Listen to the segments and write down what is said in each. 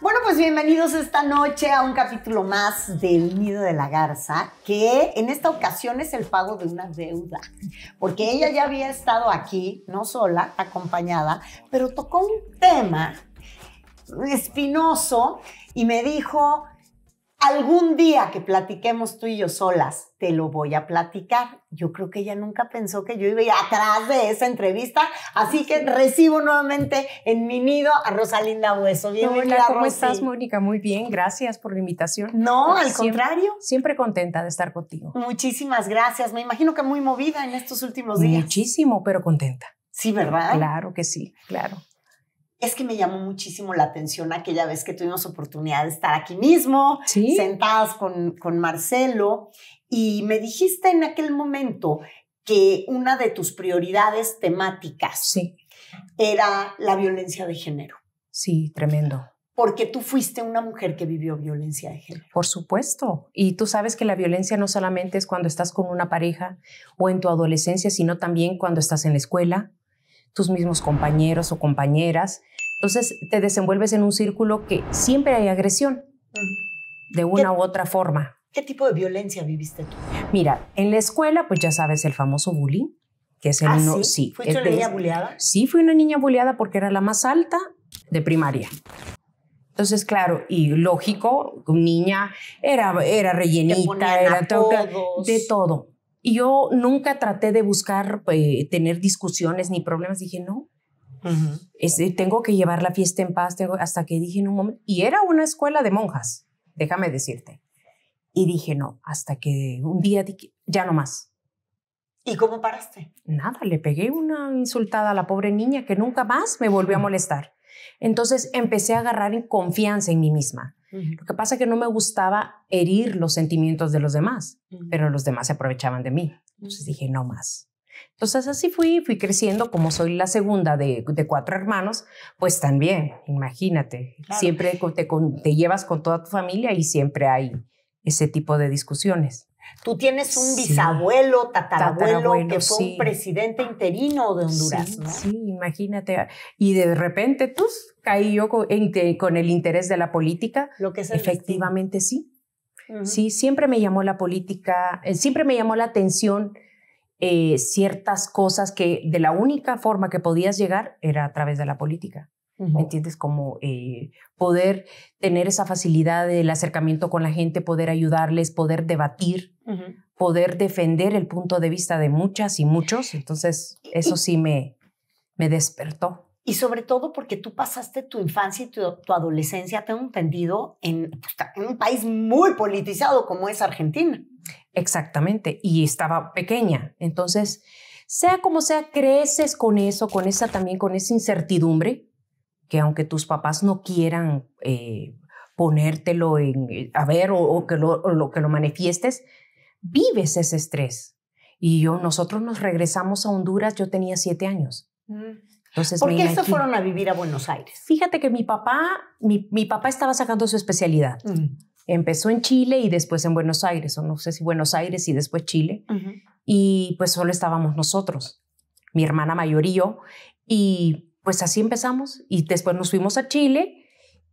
Bueno, pues bienvenidos esta noche a un capítulo más del Nido de la Garza, que en esta ocasión es el pago de una deuda, porque ella ya había estado aquí, no sola, acompañada, pero tocó un tema espinoso y me dijo, algún día que platiquemos tú y yo solas, te lo voy a platicar. Yo creo que ella nunca pensó que yo iba a atrás de esa entrevista, así que recibo nuevamente en mi nido a Rosalinda Hueso. Bienvenida, ¿cómo estás, Mónica? Muy bien, gracias por la invitación. No, al contrario. Siempre contenta de estar contigo. Muchísimas gracias. Me imagino que muy movida en estos últimos días. Muchísimo, pero contenta. Sí, ¿verdad? Claro que sí, claro es que me llamó muchísimo la atención aquella vez que tuvimos oportunidad de estar aquí mismo, sentadas con, con Marcelo, y me dijiste en aquel momento que una de tus prioridades temáticas sí. era la violencia de género. Sí, tremendo. Porque tú fuiste una mujer que vivió violencia de género. Por supuesto. Y tú sabes que la violencia no solamente es cuando estás con una pareja o en tu adolescencia, sino también cuando estás en la escuela, tus mismos compañeros o compañeras. Entonces te desenvuelves en un círculo que siempre hay agresión, de una u otra forma. ¿Qué tipo de violencia viviste tú? Mira, en la escuela, pues ya sabes, el famoso bullying, que es el ¿Ah, sí. sí una niña bulleada? Sí, fui una niña buleada porque era la más alta de primaria. Entonces, claro, y lógico, niña, era, era rellenita, era todo, de todo. Y yo nunca traté de buscar eh, tener discusiones ni problemas. Dije, no, eh, tengo que llevar la fiesta en paz. hasta que dije en un momento, y era una escuela de monjas, déjame decirte. Y dije, no, hasta que un día dije, ya no más. ¿Y cómo paraste? Nada, le pegué una insultada a la pobre niña que nunca más me volvió a molestar. Entonces empecé a agarrar confianza en mí misma. Lo que pasa es que no me gustaba herir los sentimientos de los demás, pero los demás se aprovechaban de mí. Entonces dije, no más. Entonces así fui, fui creciendo, como soy la segunda de, cuatro hermanos, pues también, imagínate, siempre te, llevas con toda tu familia y siempre hay ese tipo de discusiones. Tú tienes un bisabuelo, tatarabuelo, que fue un presidente interino de Honduras, sí, imagínate. Y de repente, tú caí yo con, el interés de la política. Lo que es Efectivamente, sí. Sí, siempre me llamó la política, eh, siempre me llamó la atención eh, ciertas cosas que de la única forma que podías llegar era a través de la política. ¿me entiendes? Como eh, poder tener esa facilidad del acercamiento con la gente, poder ayudarles, poder debatir, poder defender el punto de vista de muchas y muchos. Entonces, eso sí me, me despertó. Y sobre todo porque tú pasaste tu infancia y tu, tu adolescencia, tengo entendido, pues, en, un país muy politizado como es Argentina. Exactamente, y estaba pequeña. Entonces, sea como sea, creces con eso, con esa también, con esa incertidumbre, que aunque tus papás no quieran eh, ponértelo en, eh, a ver, o, que lo, que lo manifiestes, vives ese estrés. Y yo, nosotros nos regresamos a Honduras, yo tenía siete años. Mm. Entonces, ¿Por qué se fueron a vivir a Buenos Aires? Fíjate que mi papá, mi, papá estaba sacando su especialidad. Mm. Empezó en Chile y después en Buenos Aires, o no sé si Buenos Aires y después Chile. Y pues solo estábamos nosotros, mi hermana mayor y yo. Y pues así empezamos y después nos fuimos a Chile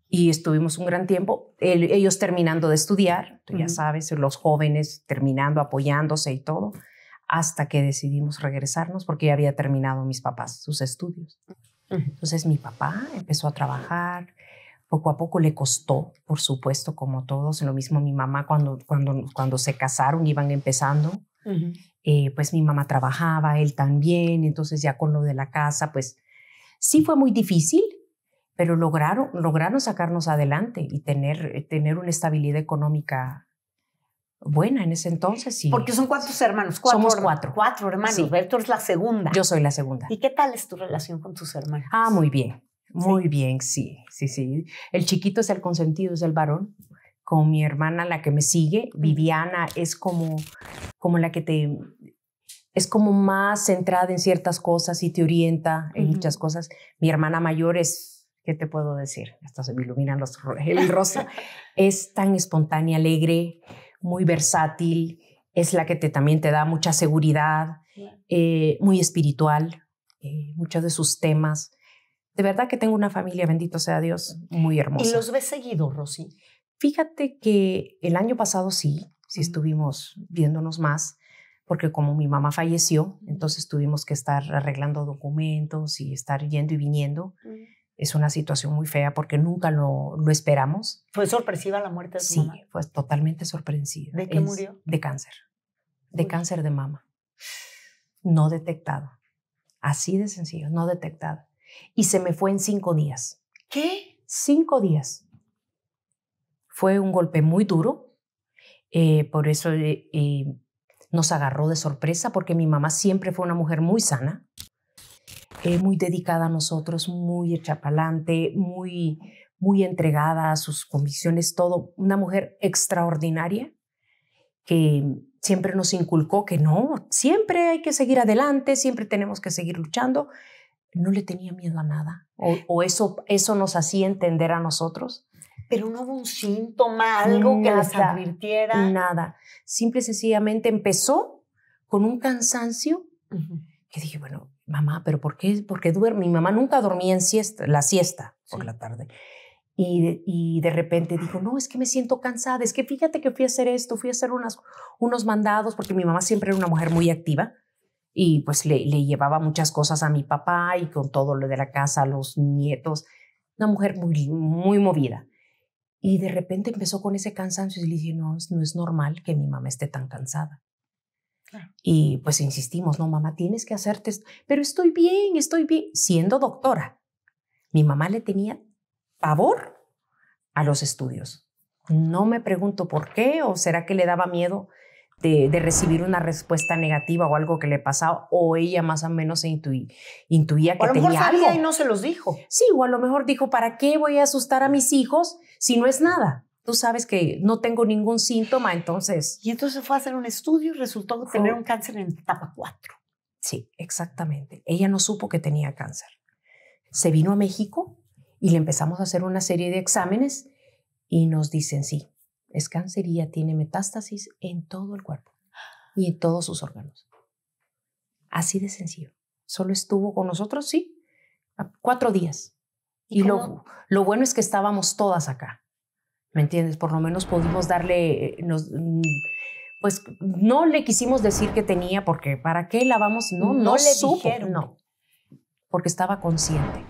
y estuvimos un gran tiempo, ellos terminando de estudiar, tú ya sabes, los jóvenes terminando, apoyándose y todo, hasta que decidimos regresarnos porque ya había terminado mis papás sus estudios. Entonces mi papá empezó a trabajar, poco a poco le costó, por supuesto, como todos, lo mismo mi mamá cuando, cuando, cuando se casaron, iban empezando, eh, pues mi mamá trabajaba, él también, entonces ya con lo de la casa, pues Sí fue muy difícil, pero lograron, lograron sacarnos adelante y tener, eh, tener una estabilidad económica buena en ese entonces. Sí. Porque son cuatro hermanos, cuatro. Somos cuatro. Cuatro hermanos. Sí. es la segunda. Yo soy la segunda. ¿Y qué tal es tu relación con tus hermanos? Ah, muy bien. Muy bien, sí, sí, sí. El chiquito es el consentido, es el varón. Con mi hermana, la que me sigue, Viviana, es como, como la que te es como más centrada en ciertas cosas y te orienta en muchas cosas. Mi hermana mayor es, ¿qué te puedo decir? Hasta se me iluminan los, el es tan espontánea, alegre, muy versátil. Es la que te, también te da mucha seguridad, eh, muy espiritual, eh, muchos de sus temas. De verdad que tengo una familia, bendito sea Dios, muy hermosa. ¿Y los ves seguido, Rosy? Fíjate que el año pasado sí, sí estuvimos viéndonos más porque como mi mamá falleció, entonces tuvimos que estar arreglando documentos y estar yendo y viniendo. Es una situación muy fea porque nunca lo, lo esperamos. ¿Fue sorpresiva la muerte de tu mamá? Sí, fue totalmente sorpresiva. ¿De qué murió? De cáncer, de cáncer de mama. No detectado. Así de sencillo, no detectado. Y se me fue en cinco días. ¿Qué? Cinco días. Fue un golpe muy duro. Eh, por eso eh, eh, nos agarró de sorpresa porque mi mamá siempre fue una mujer muy sana, eh, muy dedicada a nosotros, muy echapalante, muy, muy entregada a sus convicciones, todo. Una mujer extraordinaria que siempre nos inculcó que no, siempre hay que seguir adelante, siempre tenemos que seguir luchando. No le tenía miedo a nada. O, eso, eso nos hacía entender a nosotros pero no hubo un síntoma, algo que las advirtiera. Nada. Simple y sencillamente empezó con un cansancio que dije, bueno, mamá, ¿pero por qué, por qué duerme? Mi mamá nunca dormía en siesta, la siesta por la tarde. Y, y, de repente dijo, no, es que me siento cansada, es que fíjate que fui a hacer esto, fui a hacer unos mandados, porque mi mamá siempre era una mujer muy activa y pues le, le llevaba muchas cosas a mi papá y con todo lo de la casa, a los nietos, una mujer muy, muy movida. Y de repente empezó con ese cansancio y le dije, no, no es normal que mi mamá esté tan cansada. Y pues insistimos, no, mamá, tienes que hacerte Pero estoy bien, estoy bien, siendo doctora. Mi mamá le tenía pavor a los estudios. No me pregunto por qué, o será que le daba miedo de, recibir una respuesta negativa o algo que le pasaba, o ella más o menos se intuía que o a lo mejor sabía y no se los dijo. Sí, o a lo mejor dijo, ¿para qué voy a asustar a mis hijos si no es nada? Tú sabes que no tengo ningún síntoma, entonces... Y entonces fue a hacer un estudio y resultó tener un cáncer en etapa 4. Sí, exactamente. Ella no supo que tenía cáncer. Se vino a México y le empezamos a hacer una serie de exámenes y nos dicen, sí, es cancería, tiene metástasis en todo el cuerpo y en todos sus órganos. Así de sencillo. Solo estuvo con nosotros, sí, cuatro días. Y, lo, bueno es que estábamos todas acá. ¿Me entiendes? Por lo menos pudimos darle, eh, nos, mm, pues no le quisimos decir que tenía, porque ¿para qué la vamos? No, no, le supo, dijeron. No, porque estaba consciente.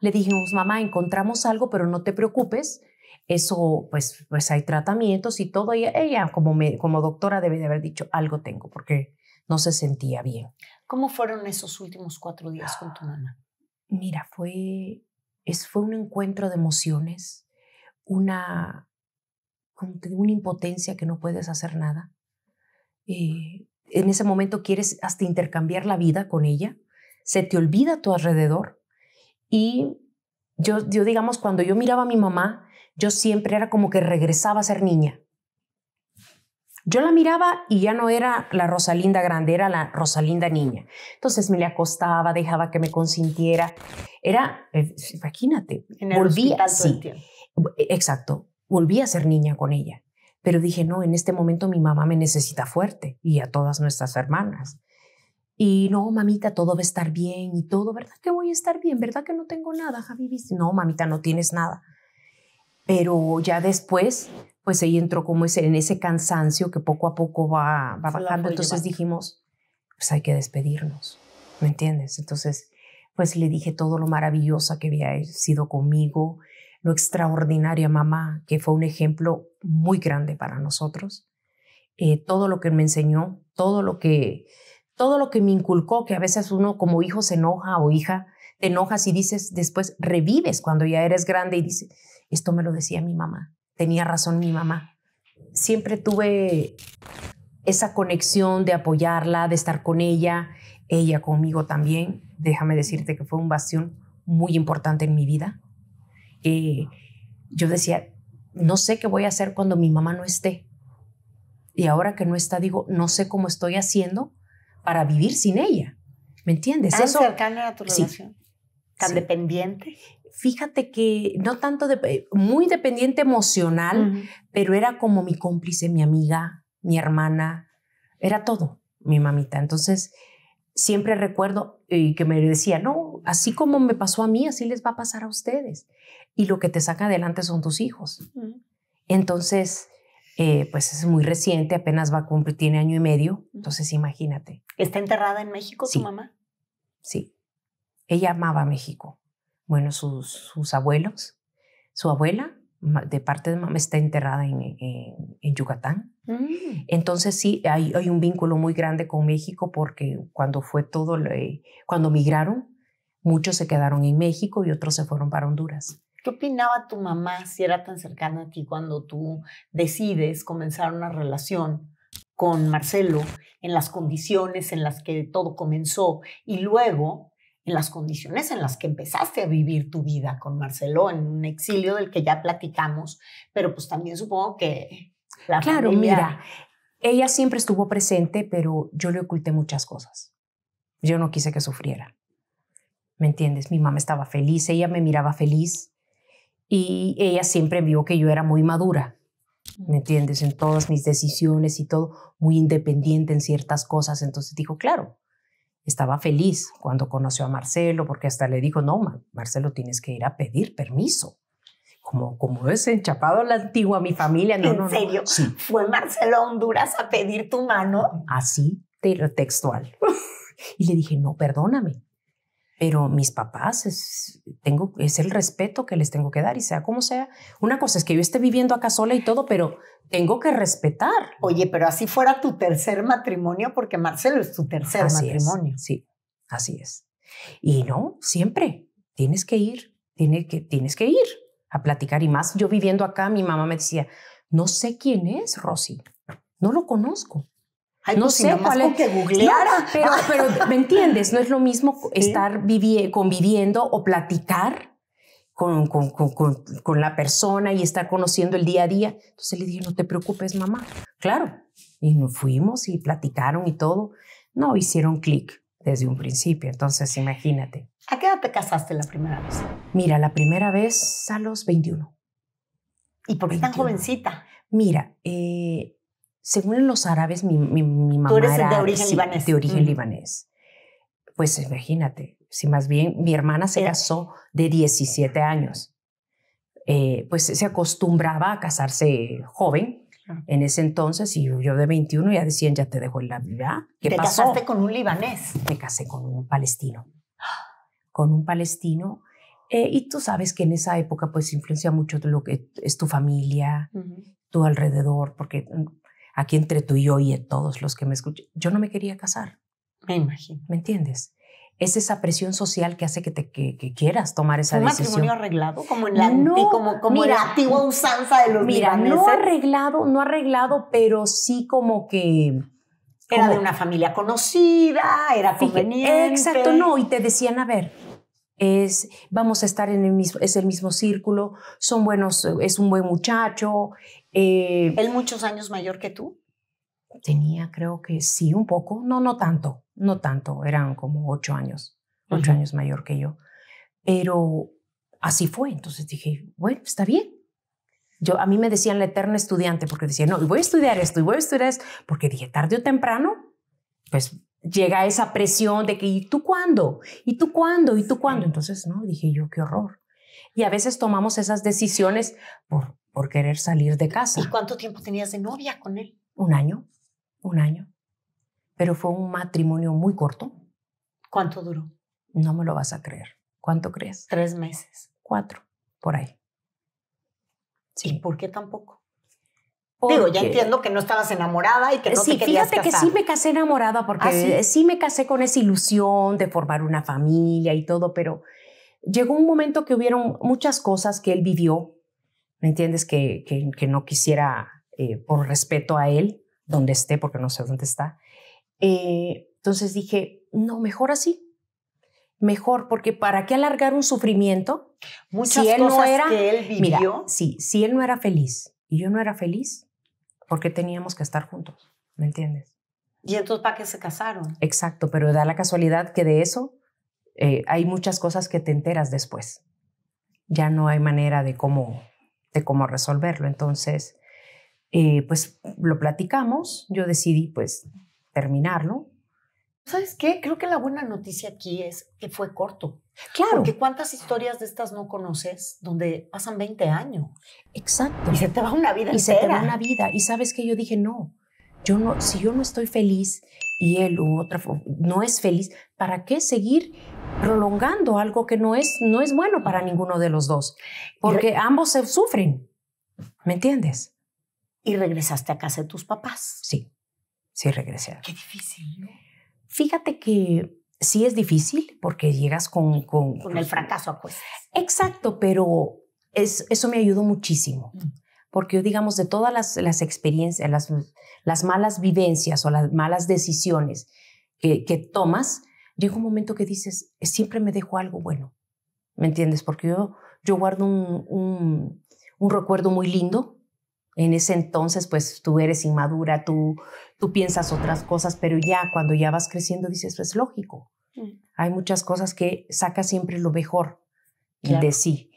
Le dijimos, mamá, encontramos algo, pero no te preocupes, eso, pues, pues hay tratamientos y todo. Y ella, como, como doctora, debe de haber dicho, algo tengo, porque no se sentía bien. ¿Cómo fueron esos últimos cuatro días con tu mamá? Mira, fue, es, fue un encuentro de emociones, una, una impotencia que no puedes hacer nada. Eh, en ese momento quieres hasta intercambiar la vida con ella, se te olvida a tu alrededor. Y yo, yo digamos, cuando yo miraba a mi mamá, yo siempre era como que regresaba a ser niña. Yo la miraba y ya no era la Rosalinda grande, era la Rosalinda niña. Entonces me le acostaba, dejaba que me consintiera. Era, eh, imagínate, volví así. Eh, exacto, volví a ser niña con ella. Pero dije, no, en este momento mi mamá me necesita fuerte y a todas nuestras hermanas. Y no, mamita, todo va a estar bien y todo, ¿verdad que voy a estar bien? ¿Verdad que no tengo nada, Javi? No, mamita, no tienes nada pero ya después, pues ahí entró como ese, en ese cansancio que poco a poco va, bajando. Entonces dijimos, pues hay que despedirnos, ¿me entiendes? Entonces, pues le dije todo lo maravillosa que había sido conmigo, lo extraordinaria mamá, que fue un ejemplo muy grande para nosotros, eh, todo lo que me enseñó, todo lo que, todo lo que me inculcó, que a veces uno como hijo se enoja o hija, te enojas y dices después, revives cuando ya eres grande y dices, esto me lo decía mi mamá. Tenía razón mi mamá. Siempre tuve esa conexión de apoyarla, de estar con ella, ella conmigo también. Déjame decirte que fue un bastión muy importante en mi vida. Eh, yo decía, no sé qué voy a hacer cuando mi mamá no esté. Y ahora que no está, digo, no sé cómo estoy haciendo para vivir sin ella. ¿Me entiendes? ¿Tan cercana a tu relación? ¿Tan dependiente? fíjate que no tanto, eh, muy dependiente emocional, pero era como mi cómplice, mi amiga, mi hermana, era todo, mi mamita. Entonces, siempre recuerdo y eh, que me decía, no, así como me pasó a mí, así les va a pasar a ustedes. Y lo que te saca adelante son tus hijos. Entonces, eh, pues es muy reciente, apenas va a cumplir, tiene año y medio, entonces imagínate. ¿Está enterrada en México su mamá? Sí, ella amaba México bueno, sus, abuelos, su abuela de parte de mamá está enterrada en, Yucatán. Mm. Entonces sí, hay, un vínculo muy grande con México porque cuando fue todo, eh, cuando migraron, muchos se quedaron en México y otros se fueron para Honduras. ¿Qué opinaba tu mamá si era tan cercana a ti cuando tú decides comenzar una relación con Marcelo en las condiciones en las que todo comenzó y luego en las condiciones en las que empezaste a vivir tu vida con Marcelo, en un exilio del que ya platicamos, pero pues también supongo que la claro, mira, ella siempre estuvo presente, pero yo le oculté muchas cosas. Yo no quise que sufriera. ¿Me entiendes? Mi mamá estaba feliz, ella me miraba feliz y ella siempre vio que yo era muy madura. ¿me entiendes? En todas mis decisiones y todo, muy independiente en ciertas cosas. Entonces dijo, claro, estaba feliz cuando conoció a Marcelo, porque hasta le dijo, no, Marcelo, tienes que ir a pedir permiso. Como, como es enchapado a la antigua, mi familia. No, ¿En no, serio? ¿Fue Marcelo a Honduras a pedir tu mano? Así, textual. y le dije, no, perdóname, pero mis papás es, tengo, es el respeto que les tengo que dar y sea como sea. Una cosa es que yo esté viviendo acá sola y todo, pero tengo que respetar. Oye, pero así fuera tu tercer matrimonio, porque Marcelo es tu tercer matrimonio. sí, así es. Y no, siempre tienes que ir, tienes que, tienes que ir a platicar. Y más yo viviendo acá, mi mamá me decía, no sé quién es Rosy, no lo conozco no pues sé cuál es. que pero, ¿me entiendes? No es lo mismo estar conviviendo o platicar con, con, la persona y estar conociendo el día a día. Entonces le dije, no te preocupes, mamá. Claro. Y nos fuimos y platicaron y todo. No, hicieron clic desde un principio. Entonces, imagínate. ¿A qué edad te casaste la primera vez? Mira, la primera vez a los 21. ¿Y por qué tan jovencita? Mira, eh, según los árabes, mi, mi, mamá era, de origen libanés. Pues imagínate, si más bien mi hermana se casó de 17 años, eh, pues se acostumbraba a casarse joven en ese entonces y yo de 21 ya decían, ya te dejo en la vida. ¿Qué ¿Te casaste con un libanés? Me casé con un palestino. Con un palestino. Eh, y tú sabes que en esa época pues influencia mucho lo que es tu familia, tu alrededor, porque mm, aquí entre tú y yo y todos los que me escuchan, yo no me quería casar. Me imagino. ¿Me entiendes? es esa presión social que hace que te que, quieras tomar esa decisión. ¿Un matrimonio arreglado? Como en la, no, como, mira, antigua usanza de los Mira, no arreglado, no arreglado, pero sí como que... Era de una familia conocida, era conveniente. Exacto, no, y te decían, a ver, es, vamos a estar en el mismo, es el mismo círculo, son buenos, es un buen muchacho, eh, ¿Él muchos años mayor que tú? Tenía, creo que sí, un poco. No, no tanto, no tanto. Eran como ocho años, ocho años mayor que yo. Pero así fue. Entonces dije, bueno, está bien. Yo, a mí me decían la eterna estudiante porque decía, no, voy a estudiar esto, y voy a estudiar esto, porque dije, tarde o temprano, pues llega esa presión de que, ¿y tú cuándo? ¿Y tú cuándo? ¿Y tú cuándo? Entonces, no, dije yo, qué horror. Y a veces tomamos esas decisiones por por querer salir de casa. ¿Y cuánto tiempo tenías de novia con él? Un año, un año. Pero fue un matrimonio muy corto. ¿Cuánto duró? No me lo vas a creer. ¿Cuánto crees? Tres meses. Cuatro, por ahí. Sí. por qué tampoco? Digo, ya entiendo que no estabas enamorada y que no te querías fíjate que sí me casé enamorada porque ah, sí? sí me casé con esa ilusión de formar una familia y todo, pero llegó un momento que hubieron muchas cosas que él vivió ¿Me entiendes? Que, que, no quisiera, eh, por respeto a él, donde esté, porque no sé dónde está. Eh, entonces dije, no, mejor así. Mejor, porque ¿para qué alargar un sufrimiento? Muchas si él cosas que él vivió. sí, si él no era feliz y yo no era feliz, ¿por qué teníamos que estar juntos? ¿Me entiendes? ¿Y entonces para qué se casaron? Exacto, pero da la casualidad que de eso eh, hay muchas cosas que te enteras después. Ya no hay manera de cómo de cómo resolverlo. Entonces, eh, pues lo platicamos, yo decidí pues terminarlo. ¿Sabes qué? Creo que la buena noticia aquí es que fue corto. Claro. Porque cuántas historias de estas no conoces donde pasan 20 años. Exacto. Y se te va una vida y se te va una vida. Y sabes que yo dije, no, yo no, si yo no estoy feliz y él u otra no es feliz, ¿para qué seguir prolongando algo que no es, no es bueno para ninguno de los dos, porque ambos se sufren, ¿me entiendes? Y regresaste a casa de tus papás. Sí, sí regresé. Qué difícil, Fíjate que sí es difícil porque llegas con... Con, el fracaso a cuestas. Exacto, pero es, eso me ayudó muchísimo. Mm. porque Porque digamos, de todas las, experiencias, las, malas vivencias o las malas decisiones que, que tomas, llega un momento que dices, siempre me dejo algo bueno, ¿me entiendes? Porque yo, yo guardo un, un, recuerdo muy lindo. En ese entonces, pues tú eres inmadura, tú, tú piensas otras cosas, pero ya cuando ya vas creciendo dices, es lógico. Mm. Hay muchas cosas que saca siempre lo mejor de sí.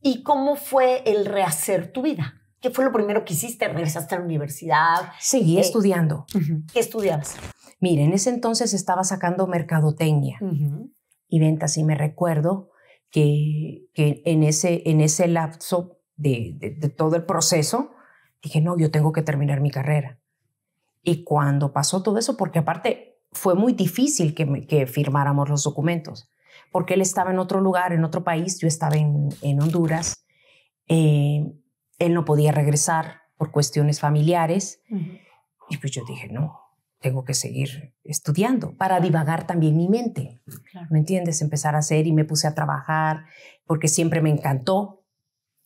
¿Y cómo fue el rehacer tu vida? ¿Qué fue lo primero que hiciste? ¿Regresaste a la universidad? Seguí eh, estudiando. ¿Qué estudiabas? Mire, en ese entonces estaba sacando mercadotecnia y ventas y me recuerdo que, en, ese, en ese lapso de, todo el proceso dije, no, yo tengo que terminar mi carrera. Y cuando pasó todo eso, porque aparte fue muy difícil que, firmáramos los documentos, porque él estaba en otro lugar, en otro país, yo estaba en, Honduras, eh, él no podía regresar por cuestiones familiares, y pues yo dije, no, tengo que seguir estudiando para divagar también mi mente. ¿Me entiendes? Empezar a hacer y me puse a trabajar porque siempre me encantó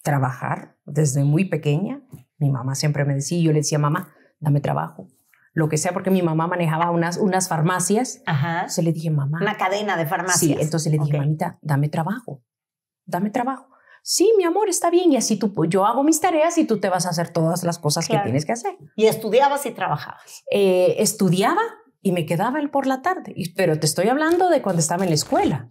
trabajar desde muy pequeña. Mi mamá siempre me decía, yo le decía, mamá, dame trabajo. Lo que sea, porque mi mamá manejaba unas, unas farmacias. Ajá. Se le dije, mamá. Una cadena de farmacias. Sí, entonces le dije, mamita, dame trabajo. Dame trabajo sí, mi amor, está bien, y así tú, pues, yo hago mis tareas y tú te vas a hacer todas las cosas que tienes que hacer. ¿Y estudiabas y trabajabas? Eh, estudiaba y me quedaba él por la tarde, pero te estoy hablando de cuando estaba en la escuela.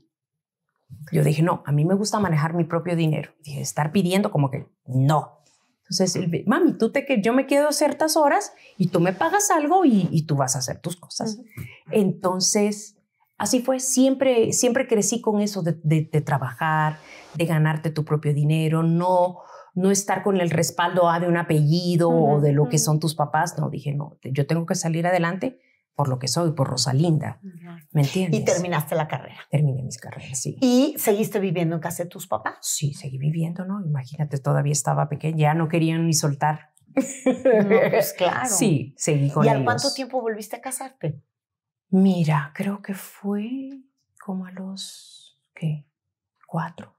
Yo dije, no, a mí me gusta manejar mi propio dinero. Dije, estar pidiendo como que no. Entonces, mami, tú te que yo me quedo ciertas horas y tú me pagas algo y, tú vas a hacer tus cosas. Entonces, Así fue, siempre, siempre crecí con eso de, trabajar, de ganarte tu propio dinero, no, no estar con el respaldo ah, de un apellido o de lo que son tus papás. No, dije, no, yo tengo que salir adelante por lo que soy, por Rosalinda. ¿Me entiendes? Y terminaste la carrera. Terminé mis carreras, sí. ¿Y seguiste viviendo en casa de tus papás? Sí, seguí viviendo, ¿no? Imagínate, todavía estaba pequeña, ya no querían ni soltar. pues claro. Sí, seguí con ¿Y a al cuánto tiempo volviste a casarte? Mira, creo que fue como a los, ¿qué? Cuatro.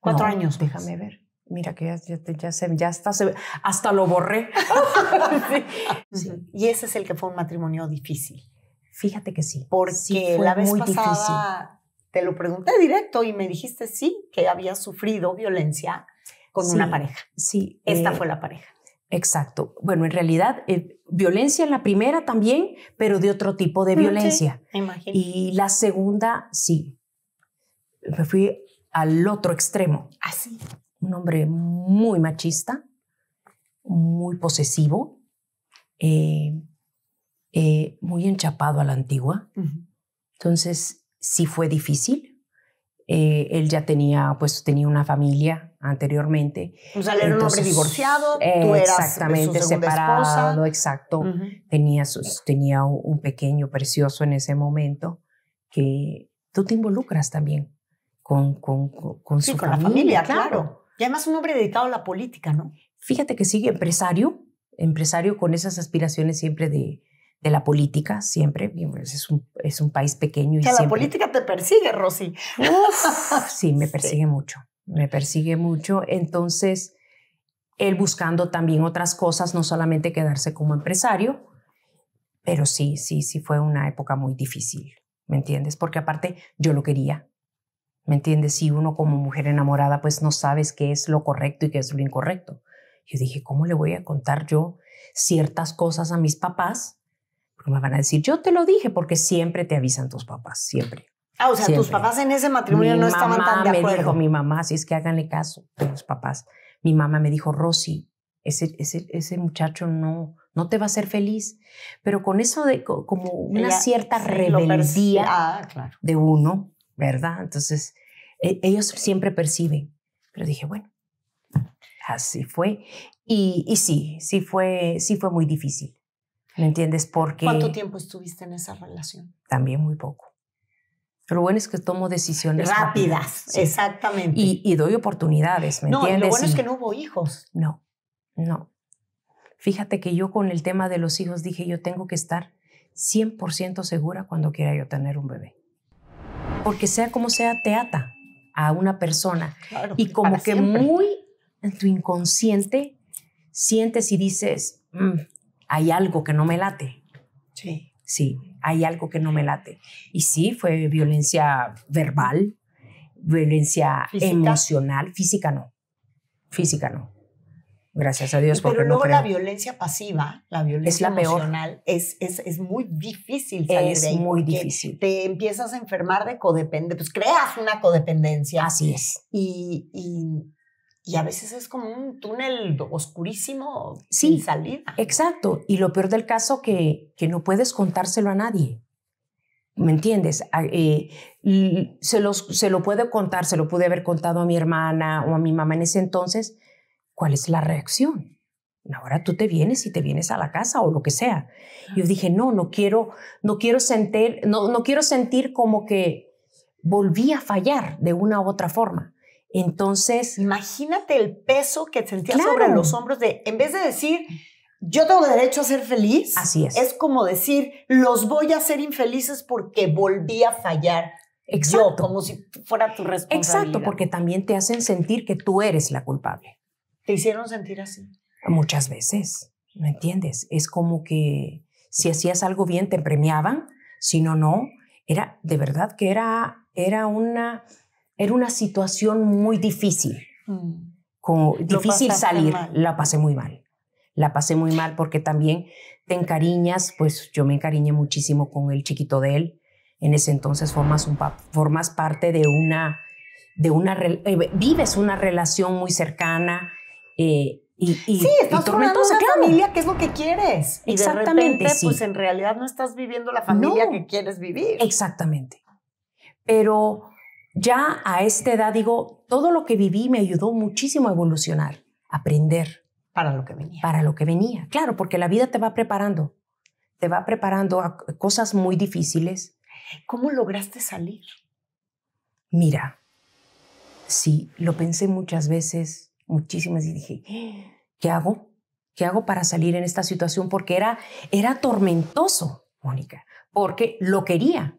Cuatro años. Déjame ver. Mira que ya, ya, ya está, hasta lo borré. Y ese es el que fue un matrimonio difícil. Fíjate que sí. Porque sí, la vez pasada te lo pregunté directo y me dijiste sí, que había sufrido violencia con una pareja. Sí. Esta eh, fue la pareja. Exacto. Bueno, en realidad, eh, violencia en la primera también, pero de otro tipo de mm, violencia. Y la segunda, sí. Me fui al otro extremo. Así. Ah, Un hombre muy machista, muy posesivo, eh, eh, muy enchapado a la antigua. Entonces, sí fue difícil. Eh, él ya tenía, pues tenía una familia anteriormente. O sea, él era un hombre divorciado, tú eras exactamente, su separado, esposa. exacto. tenía, sus, tenía un pequeño precioso en ese momento que tú te involucras también con, con, con, con sí, con la familia, claro. claro. Y además un hombre dedicado a la política, ¿no? Fíjate que sigue empresario, empresario con esas aspiraciones siempre de, de la política siempre. Pues, es un, país pequeño. Y siempre... la política te persigue, Rosy. sí, me persigue mucho. Me persigue mucho. Entonces, él buscando también otras cosas, no solamente quedarse como empresario, pero sí, sí, sí fue una época muy difícil. ¿Me entiendes? Porque aparte yo lo quería. ¿Me entiendes? Si uno como mujer enamorada, pues no sabes qué es lo correcto y qué es lo incorrecto. Yo dije, ¿cómo le voy a contar yo ciertas cosas a mis papás porque me van a decir, yo te lo dije, porque siempre te avisan tus papás, siempre. Ah, o sea, tus papás en ese matrimonio no estaban tan de acuerdo. Me dijo mi mamá, si es que háganle caso a los papás. Mi mamá me dijo, Rosy, ese, ese, ese muchacho no, no te va a hacer feliz. Pero con eso de como una cierta rebeldía ah, de uno, ¿verdad? Entonces, e, ellos siempre perciben. Pero dije, bueno, así fue. Y, y, sí, sí fue, sí fue muy difícil. ¿Me entiendes? Porque... ¿Cuánto tiempo estuviste en esa relación? También muy poco. Lo bueno es que tomo decisiones rápidas. Exactamente. Y, doy oportunidades, ¿me no, Lo bueno es que no hubo hijos. No, no. Fíjate que yo con el tema de los hijos dije, yo tengo que estar 100% segura cuando quiera yo tener un bebé. Porque sea como sea, te ata a una persona. y como que muy en tu inconsciente sientes y dices, mmm, hay algo que no me late. Sí. Sí, hay algo que no me late. Y sí, fue violencia verbal, violencia emocional, física no. Física no. Gracias a Dios. Pero porque luego no la violencia pasiva, la violencia emocional, es, es, muy difícil salir es de Es muy difícil. Te empiezas a enfermar de codependencia, pues creas una codependencia. Así es. Y, y y a veces es como un túnel oscurísimo sin salida. Exacto. Y lo peor del caso que, que no puedes contárselo a nadie. ¿Me entiendes? Ah, eh, se, lo puedo contar, se lo pude haber contado a mi hermana o a mi mamá en ese entonces. ¿Cuál es la reacción? Ahora tú te vienes y te vienes a la casa o lo que sea. Yo dije, no, no quiero, no quiero sentir, no, no quiero sentir como que volví a fallar de una u otra forma. Entonces. Imagínate el peso que sentía sobre los hombros de, en vez de decir, yo tengo derecho a ser feliz. Así es. Es como decir, los voy a hacer infelices porque volví a fallar. Exacto. como si fuera tu responsabilidad. Exacto, porque también te hacen sentir que tú eres la culpable. ¿Te hicieron sentir así? Muchas veces, ¿me entiendes? Es como que si hacías algo bien te premiaban, si no, no. Era, de verdad que era, era una era una situación muy difícil. Mm. difícil salir. La pasé muy mal. La pasé muy mal porque también te encariñas, pues yo me encariñé muchísimo con el chiquito de él. En ese entonces formas, un, formas parte de una, de una, eh, vives una relación muy cercana. Eh, y, y, sí, estás y una familia que es lo que quieres. Exactamente. pues en realidad no estás viviendo la familia que quieres vivir. Exactamente. Pero ya a esta edad digo, todo lo que viví me ayudó muchísimo a evolucionar, aprender. Para lo que venía. Para lo que venía, claro, porque la vida te va preparando, te va preparando a cosas muy difíciles. ¿Cómo lograste salir? Mira, sí, lo pensé muchas veces, muchísimas, y dije, ¿qué hago? ¿Qué hago para salir en esta situación? Porque era, era tormentoso, Mónica, porque lo quería,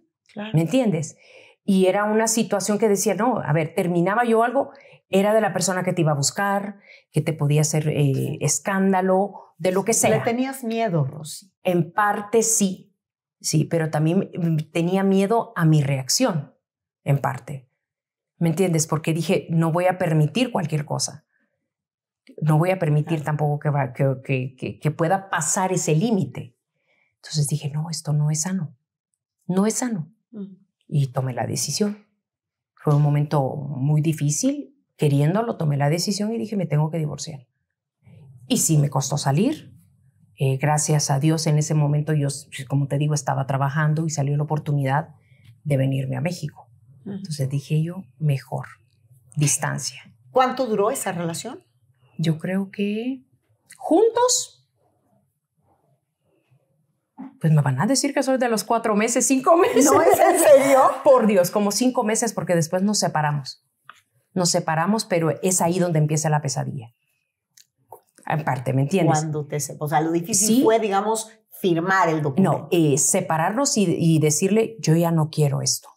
¿me entiendes? y era una situación que decía, no, a ver, terminaba yo algo, era de la persona que te iba a buscar, que te podía hacer eh, escándalo, de lo que sea. ¿Le tenías miedo, Rosy? En parte sí, sí, pero también mm, tenía miedo a mi reacción, en parte. ¿Me entiendes? Porque dije, no voy a permitir cualquier cosa. No voy a permitir tampoco que, que, que, pueda pasar ese límite. Entonces dije, no, esto no es sano. No es sano. Mm y tomé la decisión. Fue un momento muy difícil, queriéndolo, tomé la decisión y dije, me tengo que divorciar. Y sí, me costó salir. Eh, gracias a Dios, en ese momento yo, como te digo, estaba trabajando y salió la oportunidad de venirme a México. Entonces dije yo, mejor, distancia. ¿Cuánto duró esa relación? Yo creo que juntos pues me van a decir que soy de los cuatro meses, cinco meses. No es en serio. Por Dios, como cinco meses, porque después nos separamos. Nos separamos, pero es ahí donde empieza la pesadilla. En parte, ¿me entiendes? Cuando te O sea, lo difícil fue, digamos, firmar el documento. No, eh, separarnos y, decirle, yo ya no quiero esto.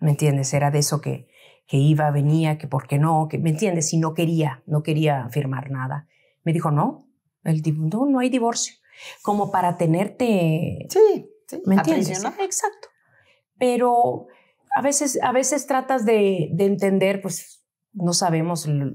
¿Me entiendes? Era de eso que, que iba, venía, que por qué no, que, ¿me entiendes? Y no quería, no quería firmar nada. Me dijo, no, el, no, no hay divorcio como para tenerte... Sí, sí. ¿Me entiendes? Exacto. Pero a veces, a veces tratas de, entender, pues no sabemos no,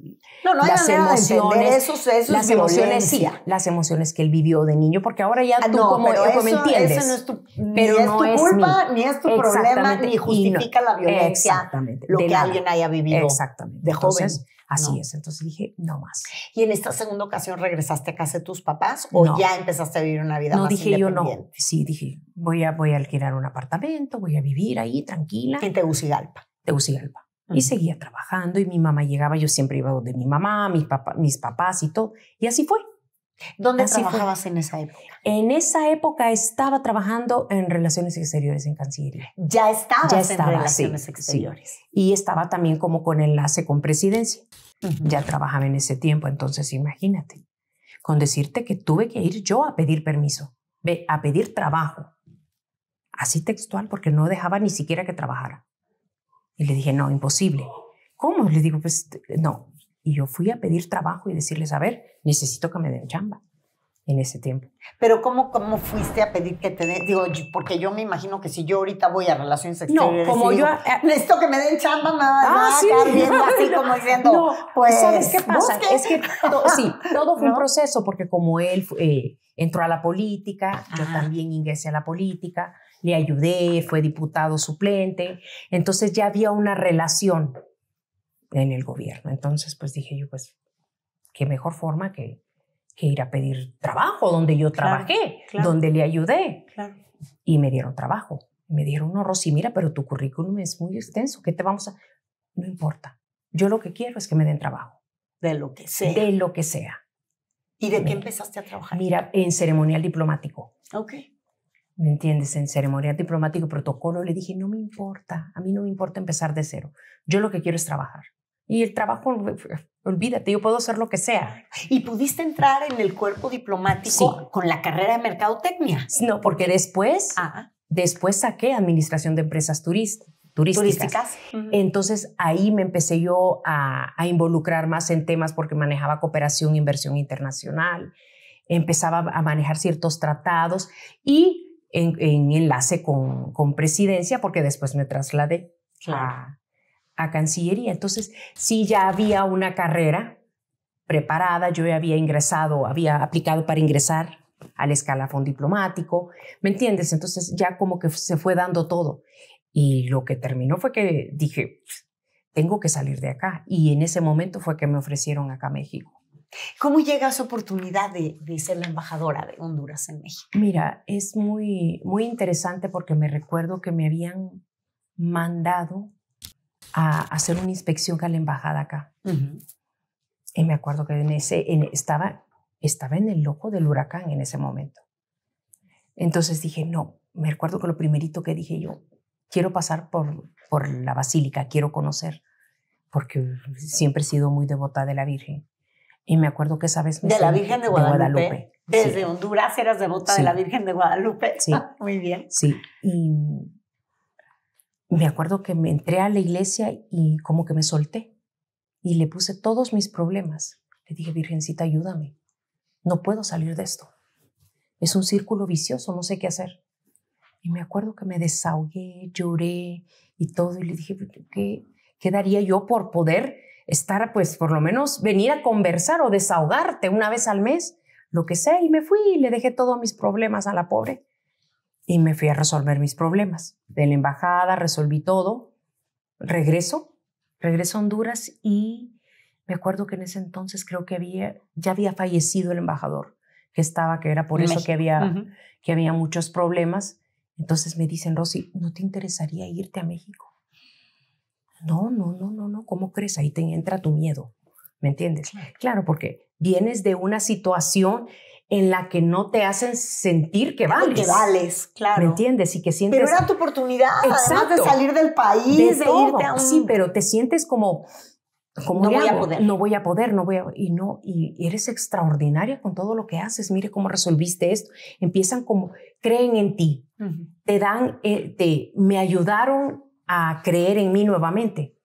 no las emociones, eso, eso es las emociones sí, las emociones que él vivió de niño, porque ahora ya ah, tú como, eso, eso no es tu, pero ni es tu culpa, ni es tu problema, ni justifica la violencia, exactamente, lo que alguien haya vivido exactamente. de joven. Así es, entonces dije, no más. ¿Y en esta segunda ocasión regresaste a casa de tus papás o ya empezaste a vivir una vida no, dije yo no. Sí, dije, voy a, voy a alquilar un apartamento, voy a vivir ahí tranquila. En Tegucigalpa. Tegucigalpa. Y seguía trabajando y mi mamá llegaba, yo siempre iba donde mi mamá, mis, papá, mis papás y todo. Y así fue. ¿Dónde trabajabas en esa época? En esa época estaba trabajando en Relaciones Exteriores en Cancillería. Ya estabas estaba, en Relaciones Exteriores. Y estaba también como con enlace con Presidencia. Ya trabajaba en ese tiempo, entonces imagínate. Con decirte que tuve que ir yo a pedir permiso, ve a pedir trabajo. Así textual, porque no dejaba ni siquiera que trabajara. Y le dije, no, imposible. ¿Cómo? Le digo, pues no, y yo fui a pedir trabajo y decirles, a ver, necesito que me den chamba en ese tiempo. Pero ¿cómo, cómo fuiste a pedir que te den? Digo, porque yo me imagino que si yo ahorita voy a relaciones exteriores. No, como yo... Eh, necesito que me den chamba, me ah, sí, viendo así como diciendo, pues... ¿Sabes qué pasa? Es que sí, todo fue un proceso porque como él eh, entró a la política, yo ah. también ingresé a la política, le ayudé, fue diputado suplente, entonces ya había una relación en el gobierno. Entonces, pues dije yo, pues, qué mejor forma que, que ir a pedir trabajo donde yo trabajé, donde le ayudé. Y me dieron trabajo. Me dieron, no, Rosy, mira, pero tu currículum es muy extenso, ¿qué te vamos a...? No importa. Yo lo que quiero es que me den trabajo. De lo que sea. De lo que sea. ¿Y de qué empezaste a trabajar? Mira, en ceremonial diplomático. Ok. ¿me entiendes? En ceremonia diplomático y protocolo le dije, no me importa, a mí no me importa empezar de cero. Yo lo que quiero es trabajar. Y el trabajo, olvídate, yo puedo hacer lo que sea. ¿Y pudiste entrar en el cuerpo diplomático con la carrera de mercadotecnia? No, porque después, después saqué administración de empresas turísticas turísticas. Entonces ahí me empecé yo a, a, involucrar más en temas porque manejaba cooperación, e inversión internacional, empezaba a manejar ciertos tratados y en, enlace con, con, presidencia, porque después me trasladé a, a, Cancillería. Entonces, sí, ya había una carrera preparada, yo había ingresado, había aplicado para ingresar al escalafón diplomático, ¿me entiendes? Entonces ya como que se fue dando todo. Y lo que terminó fue que dije, pues, tengo que salir de acá. Y en ese momento fue que me ofrecieron acá México. ¿Cómo llega esa oportunidad de, de, ser la embajadora de Honduras en México? Mira, es muy, muy interesante porque me recuerdo que me habían mandado a hacer una inspección a la embajada acá. Y me acuerdo que en ese, estaba, estaba en el loco del huracán en ese momento. Entonces dije, no, me recuerdo que lo primerito que dije yo, quiero pasar por, por la basílica, quiero conocer, porque siempre he sido muy devota de la Virgen. Y me acuerdo que esa vez me De la Virgen de Guadalupe. De Desde Honduras eras devota de la Virgen de Guadalupe. Sí. Muy bien. Sí. Y me acuerdo que me entré a la iglesia y como que me solté. Y le puse todos mis problemas. Le dije, Virgencita, ayúdame. No puedo salir de esto. Es un círculo vicioso, no sé qué hacer. Y me acuerdo que me desahogué, lloré y todo. Y le dije, ¿qué, qué daría yo por poder estar, pues por lo menos venir a conversar o desahogarte una vez al mes, lo que sea, y me fui y le dejé todos mis problemas a la pobre. Y me fui a resolver mis problemas. De la embajada resolví todo. Regreso, regreso a Honduras y me acuerdo que en ese entonces creo que había, ya había fallecido el embajador que estaba, que era por eso que había, que había muchos problemas. Entonces me dicen, Rosy, ¿no te interesaría irte a México? No, no, no, no, no, ¿cómo crees? Ahí te entra tu miedo, ¿me entiendes? Claro, porque vienes de una situación en la que no te hacen sentir que vales. Que vales, claro. ¿Me entiendes? Y que sientes... Pero era tu oportunidad, además de salir del país, de, irte a un... Sí, pero te sientes como... como no voy a poder. No voy a poder, no voy a... Y no, y eres extraordinaria con todo lo que haces. Mire cómo resolviste esto. Empiezan como... Creen en ti. Te dan... Eh, te, me ayudaron a creer en mí nuevamente.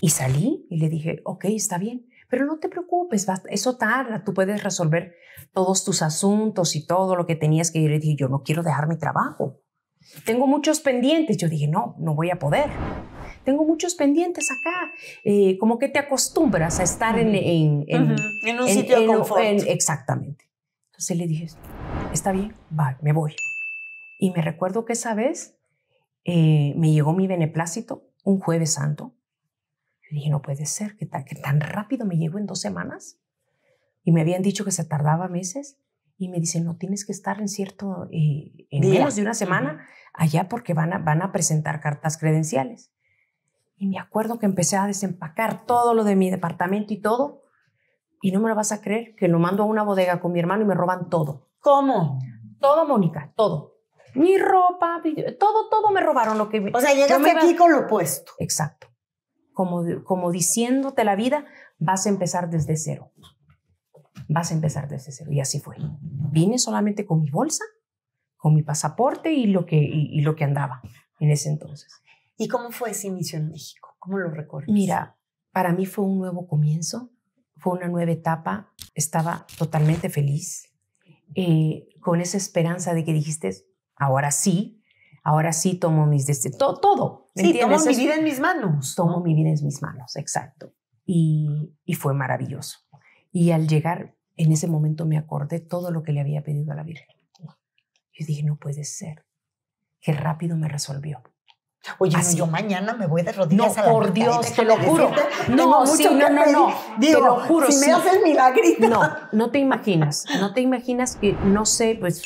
Y salí y le dije, ok, está bien, pero no te preocupes, eso tarda, tú puedes resolver todos tus asuntos y todo lo que tenías que Y le dije, yo no quiero dejar mi trabajo. Tengo muchos pendientes. Yo dije, no, no voy a poder. Tengo muchos pendientes acá. Eh, como que te acostumbras a estar en, en, un sitio de confort. exactamente. Entonces le dije, está bien, va, me voy. Y me recuerdo que esa vez eh, me llegó mi beneplácito un jueves santo. y dije, no puede ser, que tan, rápido me llegó en dos semanas. Y me habían dicho que se tardaba meses. Y me dicen, no, tienes que estar en cierto, eh, en menos de una semana allá porque van a, van a presentar cartas credenciales. Y me acuerdo que empecé a desempacar todo lo de mi departamento y todo. Y no me lo vas a creer, que lo mando a una bodega con mi hermano y me roban todo. ¿Cómo? Todo, Mónica, todo mi ropa, todo, todo me robaron lo que... O sea, llegaste aquí con lo puesto. Exacto. Como, como diciéndote la vida, vas a empezar desde cero. Vas a empezar desde cero. Y así fue. Vine solamente con mi bolsa, con mi pasaporte y lo que, lo que andaba en ese entonces. ¿Y cómo fue ese inicio en México? ¿Cómo lo recuerdas? Mira, para mí fue un nuevo comienzo, fue una nueva etapa. Estaba totalmente feliz, eh, con esa esperanza de que dijiste, ahora sí, ahora sí tomo mis de todo, todo. sí, tomo mi vida en mis manos. Tomo mi vida en mis manos, exacto. Y, y fue maravilloso. Y al llegar, en ese momento me acordé todo lo que le había pedido a la Virgen. Yo dije, no puede ser. Qué rápido me resolvió. Oye, no, yo mañana me voy de rodillas a la por Dios, te lo juro. no, no, no, no, te lo juro. Si me haces milagrito. No, no te imaginas. No te imaginas que, no sé, pues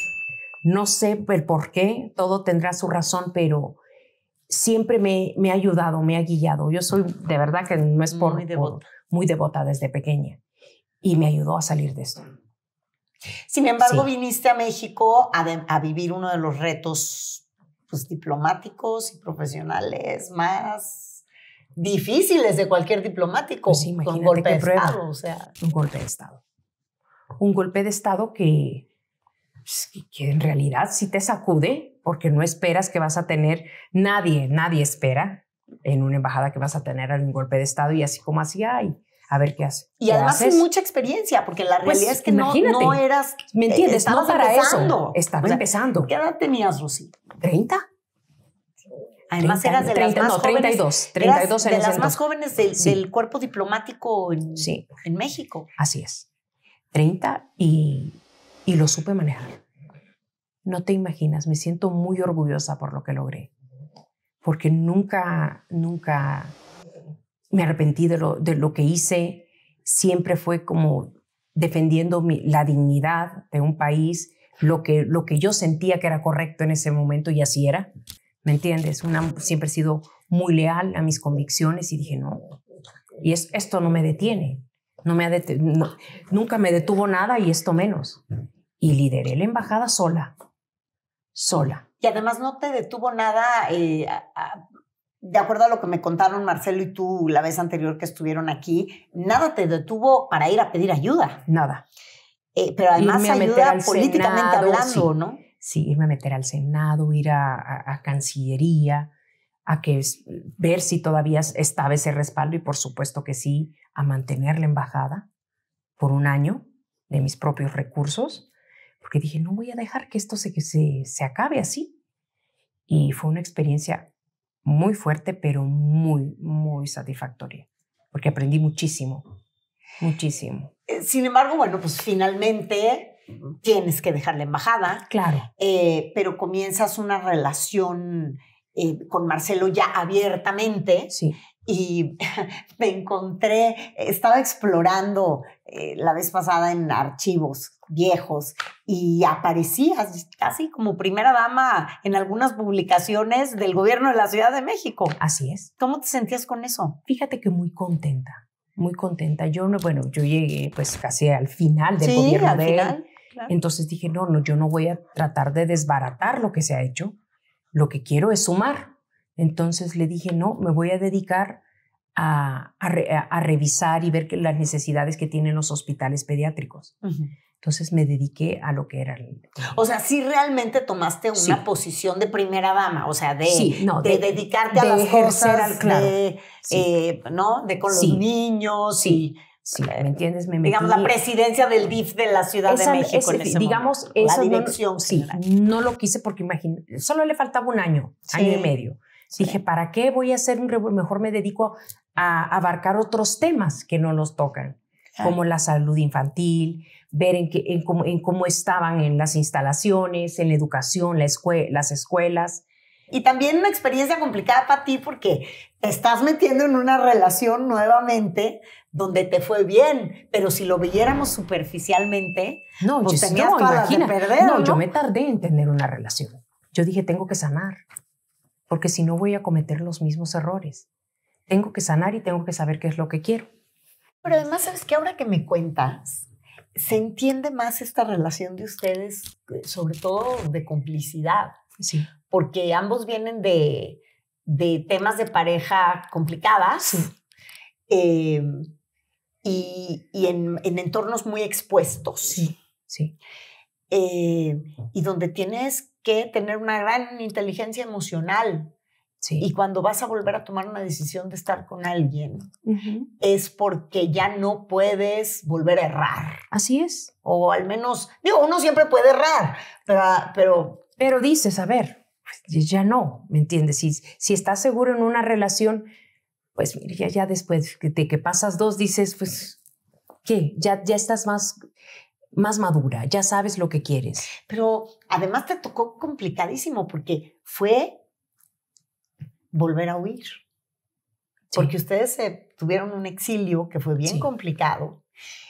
no sé el por qué, todo tendrá su razón, pero siempre me, ha ayudado, me ha guiado. Yo soy de verdad que no es por muy devota, muy devota desde pequeña y me ayudó a salir de esto. Sin embargo, viniste a México a, vivir uno de los retos pues, diplomáticos y profesionales más difíciles de cualquier diplomático. Pues golpe de Estado. O sea. Un golpe de Estado. Un golpe de Estado que pues, que en realidad sí te sacude, porque no esperas que vas a tener, nadie, nadie espera en una embajada que vas a tener algún golpe de Estado y así como así hay. A ver qué hace. Y además es mucha experiencia, porque la pues, realidad es que no, eras. ¿Me eh, entiendes? no para empezando. eso. Estaba empezando. ¿Qué edad tenías, Rosy? ¿30? Además eras de las más 32, jóvenes. 32 de las más jóvenes del, cuerpo diplomático en, sí. en México. Así es. 30 y y lo supe manejar. No te imaginas, me siento muy orgullosa por lo que logré, porque nunca, nunca me arrepentí de lo, de lo que hice, siempre fue como defendiendo la dignidad de un país, lo que, lo que yo sentía que era correcto en ese momento y así era, ¿me entiendes? Una, siempre he sido muy leal a mis convicciones y dije, no, y es, esto no me detiene, no me ha nunca me detuvo nada y esto menos y lideré la embajada sola, sola. Y además no te detuvo nada, eh, de acuerdo a lo que me contaron Marcelo y tú la vez anterior que estuvieron aquí, nada te detuvo para ir a pedir ayuda. Nada. Eh, pero además ayuda políticamente hablando, ¿no? Sí, irme a meter al Senado, ir a, Cancillería, a que ver si todavía estaba ese respaldo y por supuesto que sí, a mantener la embajada por un año de mis propios recursos porque dije, no voy a dejar que esto se, se, se acabe así. Y fue una experiencia muy fuerte, pero muy, muy satisfactoria, porque aprendí muchísimo, muchísimo. Eh, sin embargo, bueno, pues finalmente tienes que dejar la embajada. Claro. Eh, pero comienzas una relación eh, con Marcelo ya abiertamente. Sí y me encontré, estaba explorando eh, la vez pasada en archivos viejos y aparecía casi como primera dama en algunas publicaciones del gobierno de la Ciudad de México. Así es. ¿Cómo te sentías con eso? Fíjate que muy contenta, muy contenta. Yo, bueno, yo llegué pues casi al final del gobierno de él. Entonces dije, no, no, yo no voy a tratar de desbaratar lo que se ha hecho. Lo que quiero es sumar. Entonces le dije, no, me voy a dedicar a, a, revisar y ver las necesidades que tienen los hospitales pediátricos. Entonces me dediqué a lo que era. O sea, sí realmente tomaste una posición de primera dama, o sea, de, de, dedicarte a las cosas, al, de, eh, ¿no? De con los niños y... Sí, eh, ¿me entiendes? Me metí. Digamos, la presidencia del DIF de la Ciudad de México. en ese digamos, momento. Eso dirección. No, sí, no lo quise porque imagínate, solo le faltaba un año, año y medio. Dije, ¿para qué voy a hacer un revuelo? Mejor me dedico a abarcar otros temas que no nos tocan, como la salud infantil, ver en, qué, en, cómo, estaban en las instalaciones, en la educación, la escue las escuelas. Y también una experiencia complicada para ti porque te estás metiendo en una relación nuevamente donde te fue bien, pero si lo viéramos superficialmente, no, pues perder, no, yo me tardé en tener una relación. Yo dije, tengo que sanar porque si no voy a cometer los mismos errores. Tengo que sanar y tengo que saber qué es lo que quiero. Pero además, ¿sabes que Ahora que me cuentas, se entiende más esta relación de ustedes, eh, sobre todo de complicidad. Sí. Porque ambos vienen de, de temas de pareja complicadas. Em, y, y en, en, entornos muy expuestos. Sí, sí. Eh, y donde tienes que tener una gran inteligencia emocional. Y cuando vas a volver a tomar una decisión de estar con alguien, es porque ya no puedes volver a errar. Así es. O al menos, digo, uno siempre puede errar, pero... Pero, dices, a ver, pues, ya no, ¿me entiendes? Si, si estás seguro en una relación, pues mira, ya, ya después de que pasas dos, dices, pues, ¿qué? Ya, ya estás más más madura, ya sabes lo que quieres. Pero además te tocó complicadísimo porque fue volver a huir. Porque ustedes tuvieron un exilio que fue bien complicado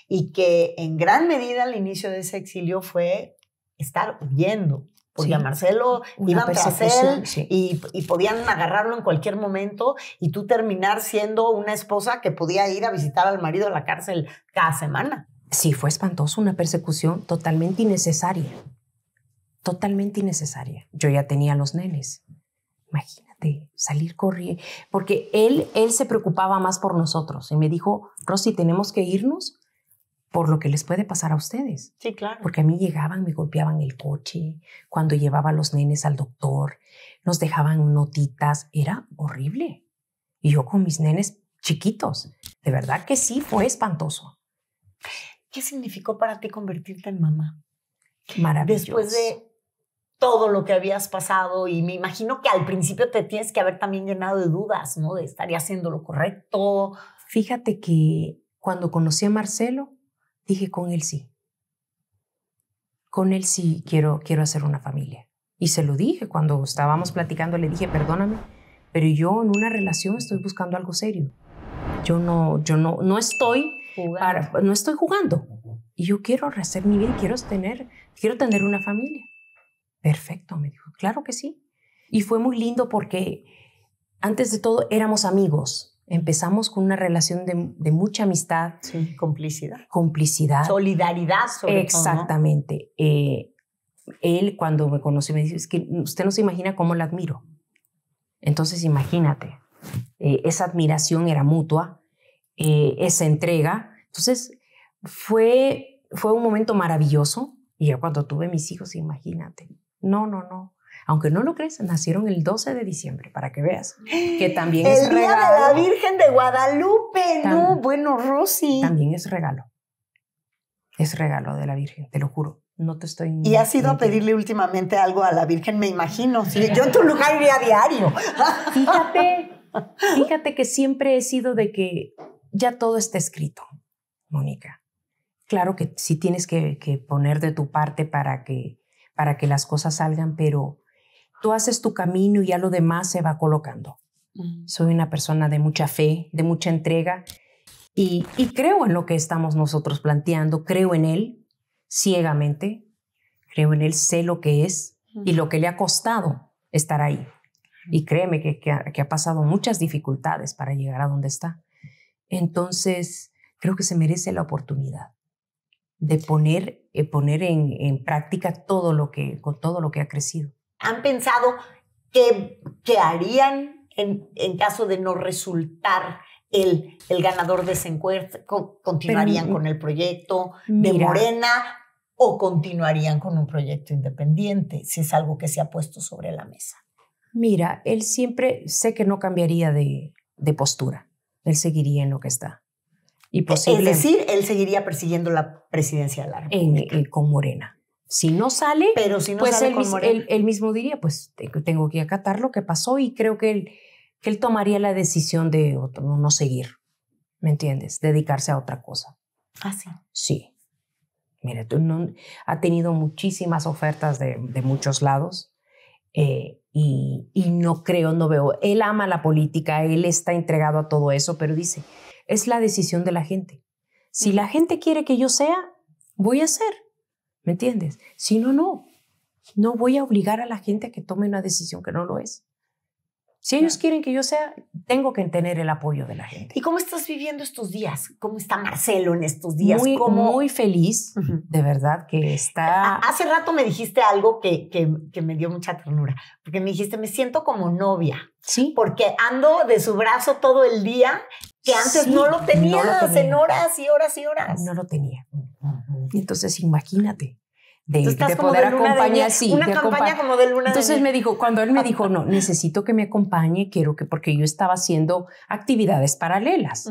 y que en gran medida al inicio de ese exilio fue estar huyendo. Porque a Marcelo iban a él y, y, podían agarrarlo en cualquier momento y tú terminar siendo una esposa que podía ir a visitar al marido a la cárcel cada semana sí fue espantoso, una persecución totalmente innecesaria. Totalmente innecesaria. Yo ya tenía los nenes. Imagínate, salir corriendo. Porque él, él se preocupaba más por nosotros y me dijo, Rosy, tenemos que irnos por lo que les puede pasar a ustedes. Sí, claro. Porque a mí llegaban, me golpeaban el coche, cuando llevaba a los nenes al doctor, nos dejaban notitas, era horrible. Y yo con mis nenes chiquitos, de verdad que sí fue espantoso. ¿Qué significó para ti convertirte en mamá? Maravilloso. Después de todo lo que habías pasado y me imagino que al principio te tienes que haber también llenado de dudas, ¿no? De estaría haciendo lo correcto. Fíjate que cuando conocí a Marcelo, dije con él sí. Con él sí quiero, quiero hacer una familia. Y se lo dije cuando estábamos platicando, le dije, perdóname, pero yo en una relación estoy buscando algo serio. Yo no, yo no, no estoy no estoy jugando. Y yo quiero hacer mi vida, quiero tener, quiero tener una familia. Perfecto, me dijo, claro que sí. Y fue muy lindo porque antes de todo éramos amigos. Empezamos con una relación de, mucha amistad. Sí, complicidad. Complicidad. Solidaridad, Exactamente. Eh, él cuando me conoció me dice, es que usted no se imagina cómo la admiro. Entonces imagínate, eh, esa admiración era mutua eh, esa entrega. Entonces, fue, fue un momento maravilloso. Y ya cuando tuve mis hijos, imagínate. No, no, no. Aunque no lo crees, nacieron el 12 de diciembre, para que veas. Que también es regalo. día de la Virgen de Guadalupe, no, bueno, Rosy. También es regalo. Es regalo de la Virgen, te lo juro. No te estoy. Y has ido a pedirle últimamente algo a la Virgen, me imagino. yo en tu lugar iría a diario. Fíjate, fíjate que siempre he sido de que ya todo está escrito, Mónica. Claro que sí tienes que, poner de tu parte para que, para que las cosas salgan, pero tú haces tu camino y ya lo demás se va colocando. Soy una persona de mucha fe, de mucha entrega y, creo en lo que estamos nosotros planteando, creo en él ciegamente, creo en él, sé lo que es y lo que le ha costado estar ahí. Y créeme que, que, ha, pasado muchas dificultades para llegar a donde está. Entonces, creo que se merece la oportunidad de poner, eh, poner en, práctica todo lo, que, con todo lo que ha crecido. ¿Han pensado qué, qué harían en, caso de no resultar el, ganador de ese ¿Continuarían mm, con el proyecto de Morena o continuarían con un proyecto independiente, si es algo que se ha puesto sobre la mesa? Mira, él siempre sé que no cambiaría de postura él seguiría en lo que está. Y eh, posible, es decir, él seguiría persiguiendo la presidencia de la República. con Morena. Si no sale, Pero si no pues sale él, mismo diría, pues tengo que acatar lo que pasó y creo que él, que él tomaría la decisión de no, seguir, ¿me entiendes? Dedicarse a otra cosa. Ah, sí. Sí. Mira, tú no, ha tenido muchísimas ofertas de, de muchos lados eh, y, no creo, no veo. Él ama la política, él está entregado a todo eso, pero dice, es la decisión de la gente. Si la gente quiere que yo sea, voy a ser, ¿me entiendes? Si no, no. No voy a obligar a la gente a que tome una decisión que no lo es. Si ellos quieren que yo sea, tengo que tener el apoyo de la gente. ¿Y cómo estás viviendo estos días? ¿Cómo está Marcelo en estos días? Muy, muy feliz, de verdad, que está... Hace rato me dijiste algo que, me dio mucha ternura, porque me dijiste, me siento como novia. Sí. Porque ando de su brazo todo el día, que antes no, lo tenías, en horas y horas y horas. No lo tenía. Entonces, imagínate de, poder acompañar, sí, Entonces me dijo, cuando él me dijo, no, necesito que me acompañe, quiero que, porque yo estaba haciendo actividades paralelas,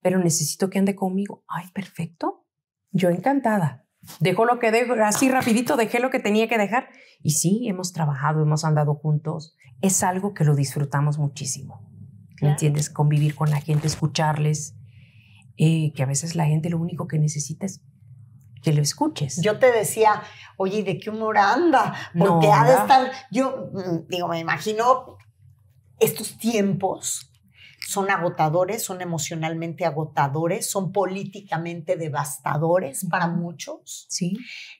pero necesito que ande conmigo. Ay, perfecto, yo encantada. Dejo lo que dejo, así rapidito dejé lo que tenía que dejar. Y sí, hemos trabajado, hemos andado juntos. Es algo que lo disfrutamos muchísimo. ¿Me entiendes? Convivir con la gente, escucharles, eh, que a veces la gente lo único que necesita es que lo escuches. Yo te decía, oye, ¿de qué humor anda? Porque ha de estar, yo mm, digo, me imagino estos tiempos son agotadores, son emocionalmente agotadores, son políticamente devastadores para muchos. Sí.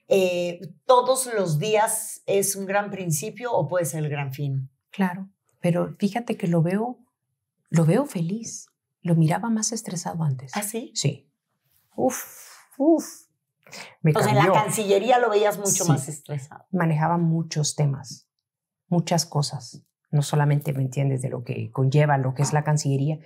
Eh, todos los días es un gran principio o puede ser el gran fin. Claro, pero fíjate que lo veo, lo veo feliz. Lo miraba más estresado antes. ¿Ah, sí? Sí. Uf, uf en la Cancillería lo veías mucho más estresado. Manejaba muchos temas, muchas cosas. No solamente me entiendes de lo que conlleva lo que es la Cancillería.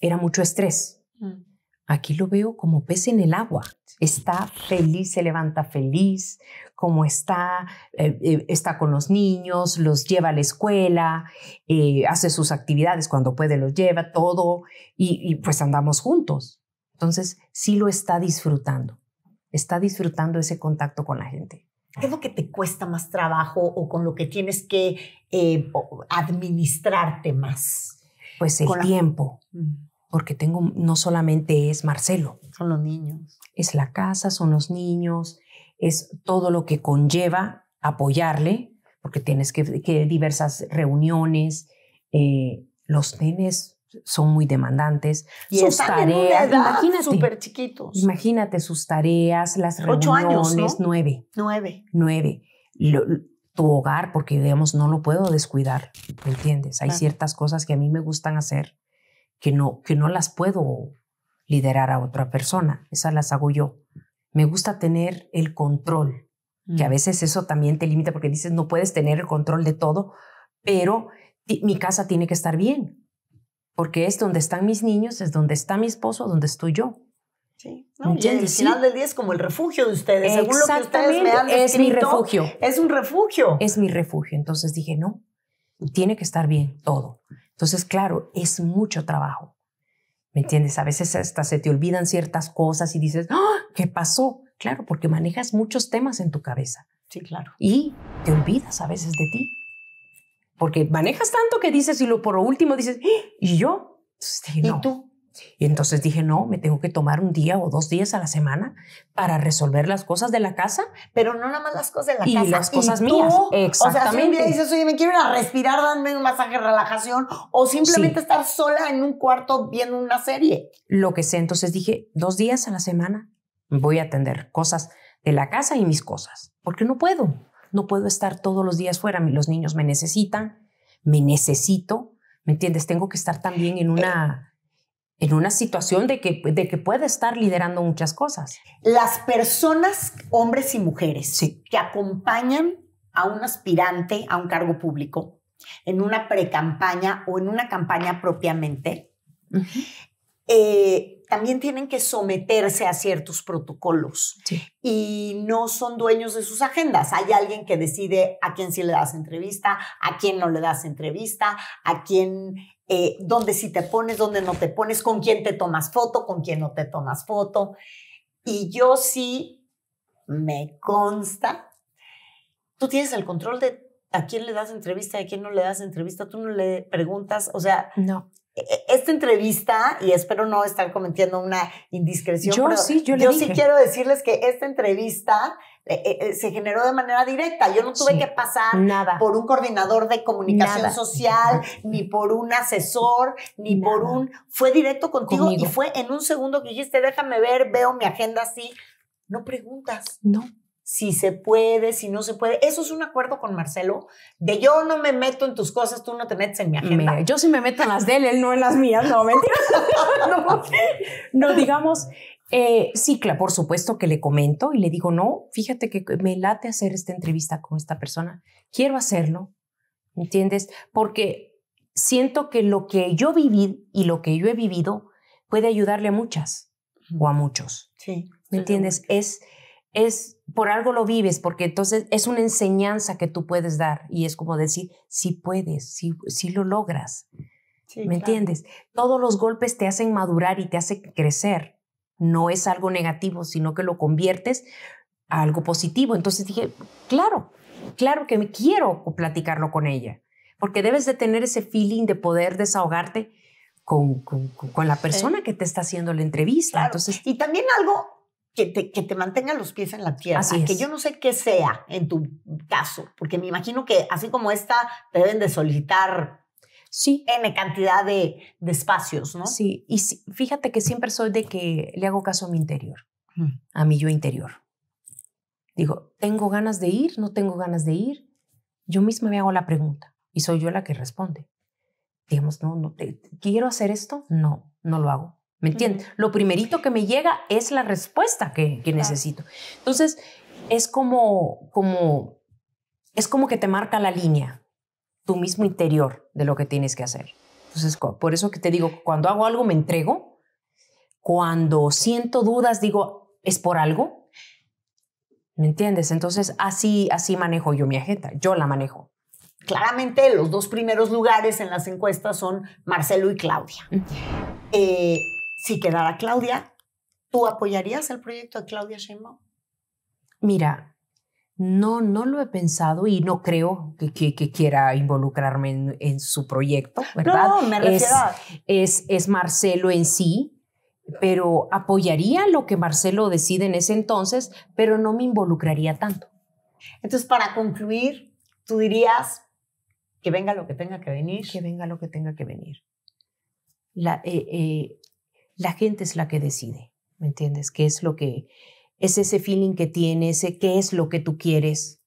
Era mucho estrés. Mm. Aquí lo veo como pez en el agua. Está feliz, se levanta feliz, como está, eh, eh, está con los niños, los lleva a la escuela, eh, hace sus actividades cuando puede, los lleva, todo, y, y pues andamos juntos. Entonces, sí lo está disfrutando está disfrutando ese contacto con la gente. ¿Qué es lo que te cuesta más trabajo o con lo que tienes que eh, administrarte más? Pues el tiempo, mm. porque tengo, no solamente es Marcelo. Son los niños. Es la casa, son los niños, es todo lo que conlleva apoyarle, porque tienes que, que diversas reuniones, eh, los tenes son muy demandantes. Y sus tareas, imagínate, chiquitos. Imagínate sus tareas, las reuniones, Ocho años, ¿no? nueve. Nueve. Nueve. tu hogar, porque digamos, no lo puedo descuidar, ¿me entiendes? Hay ciertas cosas que a mí me gustan hacer que no, que no las puedo liderar a otra persona, esas las hago yo. Me gusta tener el control, que a mm. veces eso también te limita porque dices, no puedes tener el control de todo, pero mi casa tiene que estar bien, porque es donde están mis niños, es donde está mi esposo, donde estoy yo. Sí. No, y al final del día es como el refugio de ustedes. Según lo que ustedes me es mi refugio. Es un refugio. Es mi refugio. Entonces dije, no, tiene que estar bien todo. Entonces, claro, es mucho trabajo. ¿Me entiendes? A veces hasta se te olvidan ciertas cosas y dices, ¡Ah, ¿qué pasó? Claro, porque manejas muchos temas en tu cabeza. Sí, claro. Y te olvidas a veces de ti porque manejas tanto que dices y lo por último dices, ¡Ah!", ¿y yo? Pues, no. ¿Y tú? Y entonces dije, no, me tengo que tomar un día o dos días a la semana para resolver las cosas de la casa. Pero no nada más las cosas de la casa. Y las cosas ¿Y mías. Exactamente. O sea, si un día dices, oye, me quiero ir a respirar, dame un masaje de relajación, o simplemente estar sola en un cuarto viendo una serie. Lo que sé, entonces dije, dos días a la semana voy a atender cosas de la casa y mis cosas, porque no puedo no puedo estar todos los días fuera, los niños me necesitan, me necesito, ¿me entiendes? Tengo que estar también en eh. una en una situación de que, de que puede estar liderando muchas cosas. Las personas, hombres y mujeres, que acompañan a un aspirante a un cargo público en una precampaña o en una campaña propiamente, también tienen que someterse a ciertos protocolos y no son dueños de sus agendas. Hay alguien que decide a quién sí le das entrevista, a quién no le das entrevista, a quién, eh, dónde sí te pones, dónde no te pones, con quién te tomas foto, con quién no te tomas foto. Y yo sí me consta, tú tienes el control de a quién le das entrevista a quién no le das entrevista, tú no le preguntas, o sea, no. E-, esta entrevista, y espero no estar cometiendo una indiscreción, yo pero sí, yo, sí quiero decirles que esta entrevista eh, eh, eh, se generó de manera directa. Yo no tuve que pasar nada. por un coordinador de comunicación social, ni por un asesor, ni por un... Fue directo contigo y fue en un segundo que dijiste, déjame ver, veo mi agenda así. No preguntas. No si se puede, si no se puede. Eso es un acuerdo con Marcelo de yo no me meto en tus cosas, tú no te metes en mi agenda. yo sí me meto en las de él, él no en las mías, no, mentira. no, no, digamos, eh, sí, claro, por supuesto que le comento y le digo, no, fíjate que me late hacer esta entrevista con esta persona, quiero hacerlo, ¿entiendes? Porque siento que lo que yo viví y lo que yo he vivido puede ayudarle a muchas o a muchos. Sí. ¿Me entiendes? Es es por algo lo vives, porque entonces es una enseñanza que tú puedes dar y es como decir, si puedes, si sí, lo logras. ¿Me entiendes? Todos los golpes te hacen madurar y te hacen crecer. No es algo negativo, sino que lo conviertes a algo positivo. Entonces dije, claro, claro que me quiero platicarlo con ella, porque debes de tener ese feeling de poder desahogarte con, la persona que te está haciendo la entrevista. Entonces, y también algo que te, que mantenga los pies en la tierra, así que yo no sé qué sea en tu caso, porque me imagino que así como esta, te deben de solicitar sí. N cantidad de, de espacios, ¿no? Sí, y fíjate que siempre soy de que le hago caso a mi interior, a mi yo interior. Digo, ¿tengo ganas de ir? ¿No tengo ganas de ir? Yo misma me hago la pregunta y soy yo la que responde. Digamos, no, no, ¿quiero hacer esto? No, no lo hago. ¿Me entiendes? Lo primerito que me llega es la respuesta que, que necesito. Entonces, es como, como, es como que te marca la línea, tu mismo interior de lo que tienes que hacer. Entonces, por eso que te digo, cuando hago algo me entrego, cuando siento dudas digo, es por algo. ¿Me entiendes? Entonces, así, así manejo yo mi agenda, yo la manejo. Claramente los dos primeros lugares en las encuestas son Marcelo y Claudia. Eh, si quedara Claudia, ¿tú apoyarías el proyecto de Claudia Sheinbaum? Mira, no, no lo he pensado y no creo que, quiera involucrarme en, su proyecto, ¿verdad? No, me refiero es, es, Marcelo en sí, pero apoyaría lo que Marcelo decide en ese entonces, pero no me involucraría tanto. Entonces, para concluir, tú dirías que venga lo que tenga que venir. Que venga lo que tenga que venir. La, eh, eh, la gente es la que decide, ¿me entiendes? ¿Qué es lo que es ese feeling que tienes? ¿Qué es lo que tú quieres?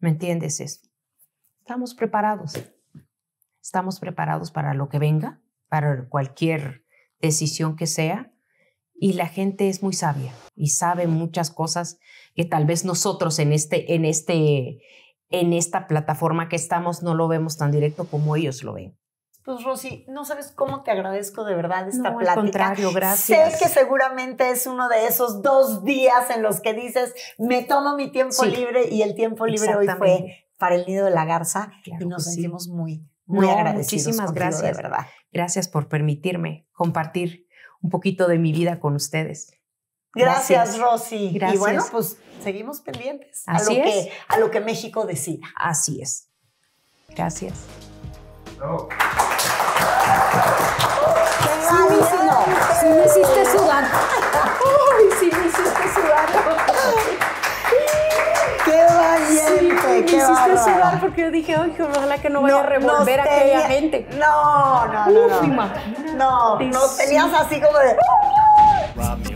¿Me entiendes? eso? estamos preparados. Estamos preparados para lo que venga, para cualquier decisión que sea. Y la gente es muy sabia y sabe muchas cosas que tal vez nosotros en, este, en, este, en esta plataforma que estamos no lo vemos tan directo como ellos lo ven. Pues, Rosy, no sabes cómo te agradezco de verdad esta plática. Al contrario, gracias. Sé que seguramente es uno de esos dos días en los que dices, me tomo mi tiempo libre y el tiempo libre hoy fue para el nido de la garza y nos sentimos muy, muy agradecidos. Muchísimas gracias. De verdad. Gracias por permitirme compartir un poquito de mi vida con ustedes. Gracias, Rosy. Y bueno, pues seguimos pendientes a, lo que, a lo que México decida. Así es. Gracias. Sí me, hiciste sudar. Ay, sí me hiciste sudar. ¡Qué valiente! Sí, qué me hiciste sudar porque yo dije, ay, ojalá que no vaya a revolver a aquella gente. No, no, no. No, no, no. no, no tenías así como de...